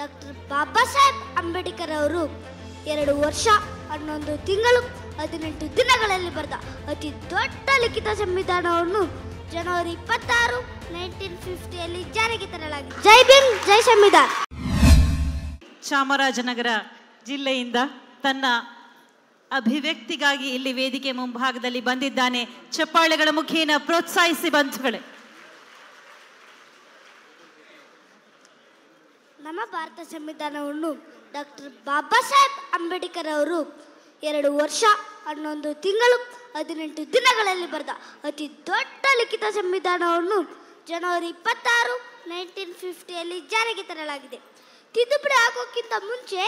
doctor ಬಾಬಾ ಸಾಹೇಬ್ ಅಂಬೇಡ್ಕರ್ ಅವರು ಎರಡು ವರ್ಷ ಹನ್ನೊಂದು ತಿಂಗಳು ಹದಿನೆಂಟು ದಿನಗಳಲ್ಲಿ ಬರೆದ ಅತಿ ದೊಡ್ಡ ಲಿಖಿತ ಸಂವಿಧಾನವನ್ನು ಜನವರಿ ಇಪ್ಪತ್ತಾರು ನೈನ್ಟೀನ್ ಫಿಫ್ಟಿಯಲ್ಲಿ ಜಾರಿಗೆ ತರಲಾಗಿದೆ ಜೈ ಭೀಮ್ ಜೈ ಸಂವಿಧಾನ ಚಾಮರಾಜನಗರ ಜಿಲ್ಲೆಯಿಂದ ತನ್ನ ಅಭಿವ್ಯಕ್ತಿಗಾಗಿ ಇಲ್ಲಿ ವೇದಿಕೆ ಮುಂಭಾಗದಲ್ಲಿ ಬಂದಿದ್ದಾನೆ ಚಪ್ಪಾಳೆಗಳ ಮುಖೇನ ಪ್ರೋತ್ಸಾಹಿಸಿ ಬಂಧುಗಳೇ ನಮ್ಮ ಭಾರತ ಸಂವಿಧಾನವನ್ನು ಡಾಕ್ಟರ್ ಬಾಬಾ ಸಾಹೇಬ್ ಅಂಬೇಡ್ಕರ್ ಅವರು ಎರಡು ವರ್ಷ ಹನ್ನೊಂದು ತಿಂಗಳು ಹದಿನೆಂಟು ದಿನಗಳಲ್ಲಿ ಬರೆದ ಅತಿ ದೊಡ್ಡ ಲಿಖಿತ ಸಂವಿಧಾನವನ್ನು ಜನವರಿ ಇಪ್ಪತ್ತಾರು ನೈನ್ಟೀನ್ ಫಿಫ್ಟಿಯಲ್ಲಿ ಜಾರಿಗೆ ತರಲಾಗಿದೆ ತಿದ್ದುಪಡಿ ಆಗೋಕ್ಕಿಂತ ಮುಂಚೆ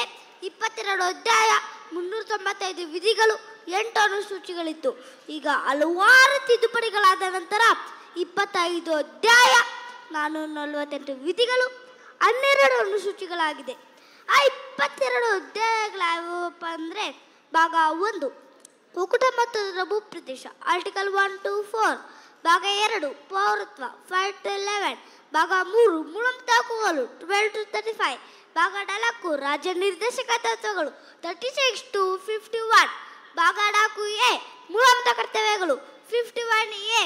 ಇಪ್ಪತ್ತೆರಡು ಅಧ್ಯಾಯ ಮುನ್ನೂರ ತೊಂಬತ್ತೈದು ವಿಧಿಗಳು ಎಂಟು ಅನುಸೂಚಿಗಳಿತ್ತು ಈಗ ಹಲವಾರು ತಿದ್ದುಪಡಿಗಳಾದ ನಂತರ ಇಪ್ಪತ್ತೈದು ಅಧ್ಯಾಯ ನಾನ್ನೂರ ನಲವತ್ತೆಂಟು ವಿಧಿಗಳು ಹನ್ನೆರಡು ಅನುಸೂಚಿಗಳಾಗಿದೆ ಆ ಇಪ್ಪತ್ತೆರಡು ಅಧ್ಯಾಯಗಳಾವಪ್ಪ ಅಂದರೆ ಭಾಗ ಒಂದು ಕುಕುಟ ಮತ್ತು ಅದರ ಭೂಪ್ರದೇಶ ಆರ್ಟಿಕಲ್ ಒನ್ ಟು ಫೋರ್ ಭಾಗ ಎರಡು ಪೌರತ್ವ ಫೈವ್ ಟು ಲೆವೆನ್ ಭಾಗ ಮೂರು ಹಕ್ಕುಗಳು ಟ್ವೆಲ್ ಟು ತರ್ಟಿ ಫೈವ್ ಭಾಗ ನಾಲ್ಕು ರಾಜ್ಯ ನಿರ್ದೇಶಕ ತತ್ವಗಳು thirty six to fifty one ಭಾಗ ನಾಲ್ಕು ಎ ಮೂಲಭೂತ ಕರ್ತವ್ಯಗಳು ಫಿಫ್ಟಿ ಒನ್ ಎ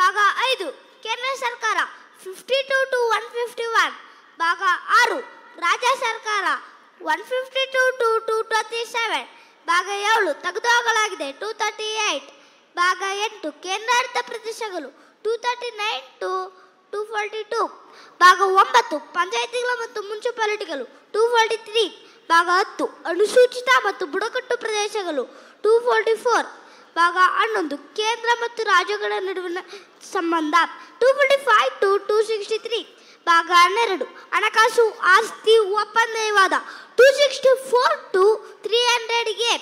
ಭಾಗ ಐದು ಕೇಂದ್ರ ಸರ್ಕಾರ fifty two to one fifty one ಭಾಗ ಆರು ರಾಜ್ಯ ಸರ್ಕಾರ one fifty two to two twenty seven ಭಾಗ ಏಳು ತೆಗೆದುಹಾಕಲಾಗಿದೆ ಟು ತರ್ಟಿ ಏಟ್ ಭಾಗ ಎಂಟು ಕೇಂದ್ರಾಡಳಿತ ಪ್ರದೇಶಗಳು two thirty nine to two forty two ಭಾಗ ಒಂಬತ್ತು ಪಂಚಾಯತಿಗಳು ಮತ್ತು ಮುನ್ಸಿಪಾಲಿಟಿಗಳು ಟು ಫಾರ್ಟಿ ತ್ರೀ ಭಾಗ ಹತ್ತು ಅನುಸೂಚಿತ ಮತ್ತು ಬುಡಕಟ್ಟು ಪ್ರದೇಶಗಳು ಟು ಫಾರ್ಟಿ ಫೋರ್ ಭಾಗ ಹನ್ನೊಂದು ಕೇಂದ್ರ ಮತ್ತು ರಾಜ್ಯಗಳ ನಡುವಿನ ಸಂಬಂಧ two forty five to two sixty three ಭಾಗ ಹನ್ನೆರಡು ಹಣಕಾಸು ಆಸ್ತಿ ಒಪ್ಪಂದ ವಿವಾದ two sixty four to three ಹಂಡ್ರೆಡ್ಗೆ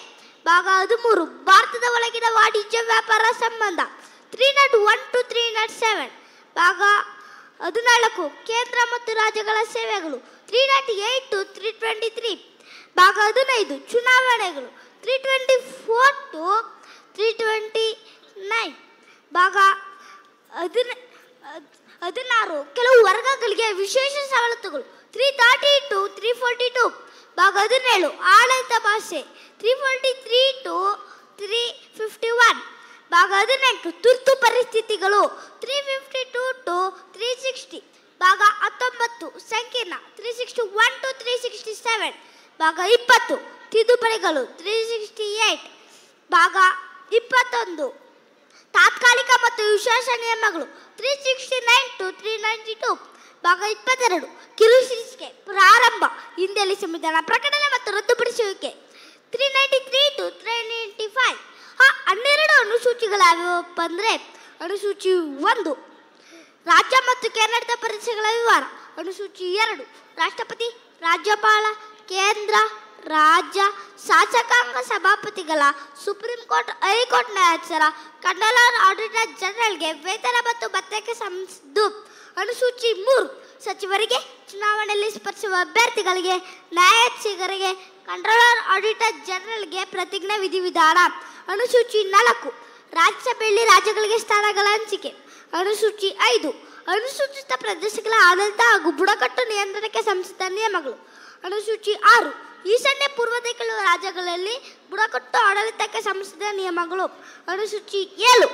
ಭಾಗ ಹದಿಮೂರು ಭಾರತದ ಒಳಗಿನ ವಾಣಿಜ್ಯ ವ್ಯಾಪಾರ ಸಂಬಂಧ three nought one to three nought seven ಭಾಗ ಹದಿನಾಲ್ಕು ಕೇಂದ್ರ ಮತ್ತು ರಾಜ್ಯಗಳ ಸೇವೆಗಳು three nought eight to three twenty three ಭಾಗ ಹದಿನೈದು ಚುನಾವಣೆಗಳು three twenty four to three twenty nine ಭಾಗ ಹದಿನೈ ಹದಿನಾರು ಕೆಲವು ವರ್ಗಗಳಿಗೆ ವಿಶೇಷ ಸವಲತ್ತುಗಳು three thirty to three forty two ಭಾಗ ಹದಿನೇಳು ಆಡಳಿತ ಭಾಷೆ three forty three to three fifty one ಭಾಗ ಹದಿನೆಂಟು ತುರ್ತು ಪರಿಸ್ಥಿತಿಗಳು three fifty two to three sixty ಭಾಗ ಹತ್ತೊಂಬತ್ತು ಸಂಕೀರ್ಣ three sixty one to three sixty seven ಭಾಗ ಇಪ್ಪತ್ತು ತಿದ್ದುಪಡಿಗಳು ತ್ರೀ ಸಿಕ್ಸ್ಟಿ ಏಟ್ ಭಾಗ ಇಪ್ಪತ್ತೊಂದು ತಾತ್ಕಾಲಿಕ ಮತ್ತು ವಿಶೇಷ ನಿಯಮಗಳು three sixty nine to three ninety two ಭಾಗ ಇಪ್ಪತ್ತೆರಡು ಕಿರುಶಿಸಿಕೆ ಪ್ರಾರಂಭ ಹಿಂದೆಯಲ್ಲಿ ಸಂವಿಧಾನ ಪ್ರಕಟಣೆ ಮತ್ತು ರದ್ದುಪಡಿಸುವಿಕೆ three ninety three to three ninety five ಆ ಹನ್ನೆರಡು ಅನುಸೂಚಿಗಳಾವ್ಯಾವಪ್ಪ ಅಂದರೆ ಅನುಸೂಚಿ ಒಂದು ರಾಜ್ಯ ಮತ್ತು ಕೇಂದ್ರಾಡಳಿತ ಪ್ರದೇಶಗಳ ವಿವರ ಅನುಸೂಚಿ ಎರಡು ರಾಷ್ಟ್ರಪತಿ ರಾಜ್ಯಪಾಲ ಕೇಂದ್ರ ರಾಜ್ಯ ಶಾಸಕಾಂಗ ಸಭಾಪತಿಗಳ ಸುಪ್ರೀಂ ಕೋರ್ಟ್ ಹೈಕೋರ್ಟ್ ನ್ಯಾಯಾಧೀಶರ ಕಂಡಲ ಆಡಿಟರ್ ಜನರಲ್ಗೆ ವೇತನ ಮತ್ತು ಭತ್ತಕ್ಕೆ ಸಂಬಂಧಿಸಿದ್ದು ಅನುಸೂಚಿ ಮೂರು ಸಚಿವರಿಗೆ ಚುನಾವಣೆಯಲ್ಲಿ ಸ್ಪರ್ಶಿಸುವ ಅಭ್ಯರ್ಥಿಗಳಿಗೆ ನ್ಯಾಯಾಧೀಶರಿಗೆ ಕಂಟ್ರೋಲರ್ ಆಡಿಟರ್ ಜನರಲ್ಗೆ ಪ್ರತಿಜ್ಞಾ ವಿಧಿವಿಧಾನ ಅನುಸೂಚಿ ನಾಲ್ಕು ರಾಜ್ಯಸಭೆಯಲ್ಲಿ ರಾಜ್ಯಗಳಿಗೆ ಸ್ಥಾನಗಳ ಹಂಚಿಕೆ ಅನುಸೂಚಿ ಐದು ಅನುಸೂಚಿತ ಪ್ರದೇಶಗಳ ಆಡಳಿತ ಹಾಗೂ ಬುಡಕಟ್ಟು ನಿಯಂತ್ರಣಕ್ಕೆ ಸಂಸ್ಥಿತ ನಿಯಮಗಳು ಅನುಸೂಚಿ ಆರು ಈಶಾನ್ಯ ಪೂರ್ವದ ಕೆಲವು ರಾಜ್ಯಗಳಲ್ಲಿ ಬುಡಕಟ್ಟು ಆಡಳಿತಕ್ಕೆ ಸಂಬಂಧಿಸಿದ ನಿಯಮಗಳು ಅನುಸೂಚಿ ಏಳು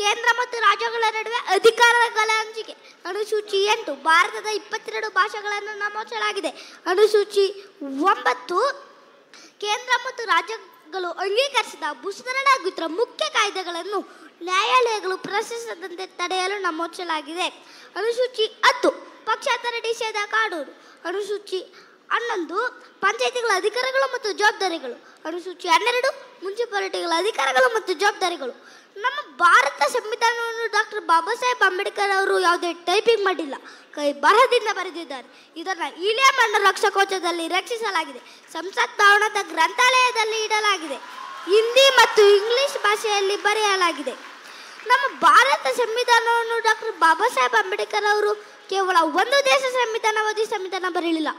ಕೇಂದ್ರ ಮತ್ತು ರಾಜ್ಯಗಳ ನಡುವೆ ಅಧಿಕಾರಗಳ ಹಂಚಿಕೆ ಅನುಸೂಚಿ ಎಂಟು ಭಾರತದ ಇಪ್ಪತ್ತೆರಡು ಭಾಷೆಗಳನ್ನು ನಮೋಚಲಾಗಿದೆ ಅನುಸೂಚಿ ಒಂಬತ್ತು ಕೇಂದ್ರ ಮತ್ತು ರಾಜ್ಯಗಳು ಅಂಗೀಕರಿಸಿದ ಗುತ್ರ ಮುಖ್ಯ ಕಾಯ್ದೆಗಳನ್ನು ನ್ಯಾಯಾಲಯಗಳು ಪ್ರಶ್ನಿಸದಂತೆ ತಡೆಯಲು ನಮೂಸಲಾಗಿದೆ ಅನುಸೂಚಿ ಹತ್ತು ಪಕ್ಷಾಂತರ ನಿಷೇಧ ಕಾಡೂರು ಅನುಸೂಚಿ ಹನ್ನೊಂದು ಪಂಚಾಯಿತಿಗಳ ಅಧಿಕಾರಗಳು ಮತ್ತು ಜವಾಬ್ದಾರಿಗಳು ಅನುಸೂಚಿ ಹನ್ನೆರಡು ಮುನ್ಸಿಪಾಲಿಟಿಗಳ ಅಧಿಕಾರಗಳು ಮತ್ತು ಜವಾಬ್ದಾರಿಗಳು ನಮ್ಮ ಭಾರತ ಸಂವಿಧಾನವನ್ನು ಡಾಕ್ಟರ್ ಬಾಬಾ ಸಾಹೇಬ್ ಅಂಬೇಡ್ಕರ್ ಅವರು ಯಾವುದೇ ಟೈಪಿಂಗ್ ಮಾಡಿಲ್ಲ ಕೈ ಬರಹದಿಂದ ಬರೆದಿದ್ದಾರೆ ಇದನ್ನು ಇಳಿಯ ಮಣ್ಣ ರಕ್ಷಕೋಶದಲ್ಲಿ ರಕ್ಷಿಸಲಾಗಿದೆ ಸಂಸತ್ ಭವನದ ಗ್ರಂಥಾಲಯದಲ್ಲಿ ಇಡಲಾಗಿದೆ ಹಿಂದಿ ಮತ್ತು ಇಂಗ್ಲಿಷ್ ಭಾಷೆಯಲ್ಲಿ ಬರೆಯಲಾಗಿದೆ ನಮ್ಮ ಭಾರತ ಸಂವಿಧಾನವನ್ನು ಡಾಕ್ಟರ್ ಬಾಬಾ ಸಾಹೇಬ್ ಅಂಬೇಡ್ಕರ್ ಅವರು ಕೇವಲ ಒಂದು ದೇಶ ಸಂವಿಧಾನ ಓದಿ ಸಂವಿಧಾನ ಬರೀಲಿಲ್ಲ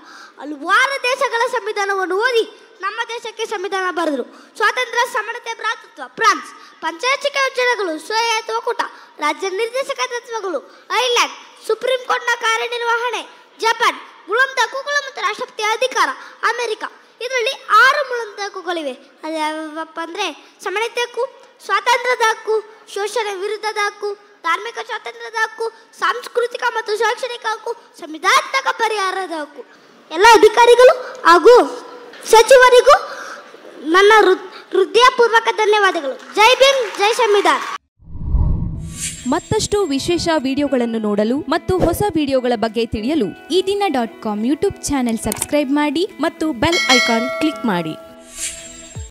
ಹಲವಾರು ದೇಶಗಳ ಸಂವಿಧಾನವನ್ನು ಓದಿ ನಮ್ಮ ದೇಶಕ್ಕೆ ಸಂವಿಧಾನ ಬರೆದರು ಸ್ವಾತಂತ್ರ್ಯ ಸಮಾನತೆ ಭ್ರಾತೃತ್ವ ಫ್ರಾನ್ಸ್ ಪಂಚಾಯಚಿಕ ಯೋಜನೆಗಳು ಸ್ವಯತ್ವ ಕೂಟ ರಾಜ್ಯ ನಿರ್ದೇಶಕ ತತ್ವಗಳು ಐರ್ಲ್ಯಾಂಡ್ ಸುಪ್ರೀಂ ಕೋರ್ಟ್ನ ಕಾರ್ಯನಿರ್ವಹಣೆ ಜಪಾನ್ ಮುಳುಮ್ ಹಕ್ಕುಗಳು ಮತ್ತು ರಾಷ್ಟ್ರಪತಿ ಅಧಿಕಾರ ಅಮೆರಿಕ ಇದರಲ್ಲಿ ಆರು ಮುಳುಮ್ ಹಕ್ಕುಗಳಿವೆ ಅದ್ಯಾವಪ್ಪ ಅಂದರೆ ಸಮಾನತೆ ಹಕ್ಕು ಸ್ವಾತಂತ್ರ್ಯದ ಹಕ್ಕು ಶೋಷಣೆ ವಿರುದ್ಧದ ಹಕ್ಕು ಧಾರ್ಮಿಕ ಸ್ವಾತಂತ್ರ್ಯದ ಹಕ್ಕು ಸಾಂಸ್ಕೃತಿಕ ಮತ್ತು ಶೈಕ್ಷಣಿಕ ಹಕ್ಕು ಸಂವಿಧಾನಾತ್ಮಕ ಪರಿಹಾರದ ಹಕ್ಕು ಎಲ್ಲ ಅಧಿಕಾರಿಗಳು ಹಾಗೂ ಸಚಿವರಿಗೂ ನನ್ನ ಹೃದಯಪೂರ್ವಕ ಧನ್ಯವಾದಗಳು ಜೈ ಭೀಮ್ ಜೈ ಸಂವಿಧಾನ್ ಮತ್ತಷ್ಟು ವಿಶೇಷ ವಿಡಿಯೋಗಳನ್ನು ನೋಡಲು ಮತ್ತು ಹೊಸ ವಿಡಿಯೋಗಳ ಬಗ್ಗೆ ತಿಳಿಯಲು ಈ ದಿನ dot com YouTube channel subscribe ಮಾಡಿ ಮತ್ತು ಬೆಲ್ ಐಕಾನ್ ಕ್ಲಿಕ್ ಮಾಡಿ